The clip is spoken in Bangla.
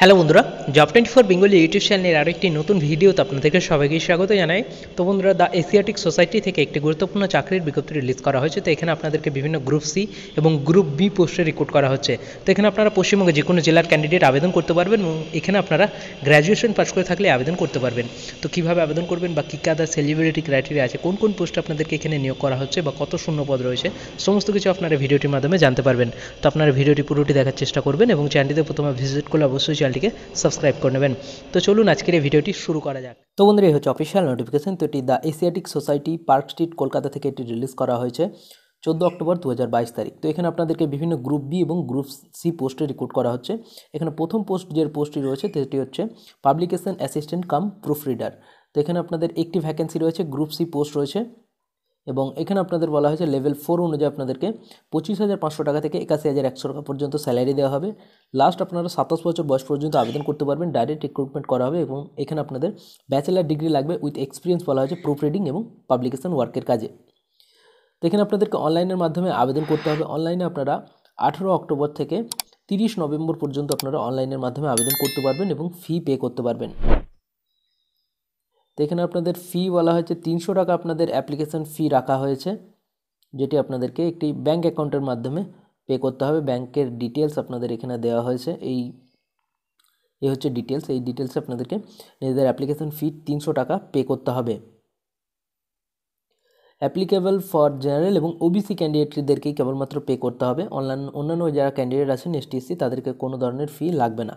হ্যালো বন্ধুরা job twenty four Bengali YouTube চ্যানেলের আরও একটি নতুন ভিডিওতে আপনাদেরকে সবাইকে স্বাগত জানাই তো বন্ধুরা দ্য এশিয়াটিক সোসাইটি থেকে একটি গুরুত্বপূর্ণ চাকরির বিজ্ঞপ্তি রিলিজ করা হয়েছে তো এখানে আপনাদেরকে বিভিন্ন গ্রুপ সি এবং গ্রুপ বি পোস্টে রিক্রুট করা হচ্ছে তো এখানে আপনারা পশ্চিমবঙ্গে যে কোনো জেলার ক্যান্ডিডেট আবেদন করতে পারবেন এবং এখানে আপনারা গ্র্যাজুয়েশন পাস করে থাকলে আবেদন করতে পারবেন তো কীভাবে আবেদন করবেন বা কী কাদার সেলিব্রিটি ক্রাইটেরিয়া আছে কোন কোন পোস্টে আপনাদেরকে এখানে নিয়োগ করা হচ্ছে বা কত শূন্য পদ রয়েছে সমস্ত কিছু আপনারা ভিডিওটির মাধ্যমে জানতে পারবেন তো আপনারা ভিডিওটি পুরোটি দেখার চেষ্টা করবেন এবং চ্যানেলটিতে প্রথমে ভিজিট করলে অবশ্যই চ্যানেলটিকে সাবস্ক্রাইব করে নেবেন তো চলুন আজকের এই ভিডিওটি শুরু করা যাক তো বন্ধুরা এই হচ্ছে অফিসিয়াল নোটিফিকেশন তো এটি the Asiatic Society Park Street Kolkata থেকে এটি রিলিজ করা হয়েছে চোদ্দ অক্টোবর দু তারিখ তো এখানে আপনাদেরকে বিভিন্ন গ্রুপ বি এবং গ্রুপ সি পোস্টে রিক্রুট করা হচ্ছে এখানে প্রথম পোস্ট যে পোস্টটি রয়েছে সেটি হচ্ছে publication assistant cum proof reader তো এখানে আপনাদের একটি ভ্যাকেন্সি রয়েছে গ্রুপ সি পোস্ট রয়েছে এবং এখানে আপনাদের বলা হয়েছে লেভেল ফোর অনুযায়ী আপনাদেরকে পঁচিশ হাজার পাঁচশো টাকা থেকে একাশি হাজার একশো টাকা পর্যন্ত স্যালারি দেওয়া হবে লাস্ট আপনারা সাতাশ বছর বয়স পর্যন্ত আবেদন করতে পারবেন ডাইরেক্ট রিক্রুটমেন্ট করা হবে এবং এখানে আপনাদের ব্যাচেলার ডিগ্রি লাগবে উইথ এক্সপিরিয়েন্স বলা হয়েছে প্রুফ রিডিং এবং পাবলিকেশন ওয়ার্কের কাজে তো এখানে আপনাদেরকে অনলাইনের মাধ্যমে আবেদন করতে হবে অনলাইনে আপনারা আঠেরো অক্টোবর থেকে তিরিশ নভেম্বর পর্যন্ত আপনারা অনলাইনের মাধ্যমে আবেদন করতে পারবেন এবং ফি পে করতে পারবেন তো এখানে আপনাদের ফি বলা হয়েছে তিনশো টাকা আপনাদের অ্যাপ্লিকেশান ফি রাখা হয়েছে যেটি আপনাদেরকে একটি ব্যাঙ্ক অ্যাকাউন্টের মাধ্যমে পে করতে হবে ব্যাংকের ডিটেলস আপনাদের এখানে দেওয়া হয়েছে এই এই হচ্ছে ডিটেলস এই ডিটেলসে আপনাদেরকে নিজেদের অ্যাপ্লিকেশান ফি তিনশো টাকা পে করতে হবে অ্যাপ্লিকেবল ফর জেনারেল এবং ওবিসি ক্যান্ডিডেটদেরকেই কেবলমাত্র পে করতে হবে অনলাইন অন্যান্য যারা ক্যান্ডিডেট আছেন এসটিএসসি তাদেরকে কোনো ধরনের ফি লাগবে না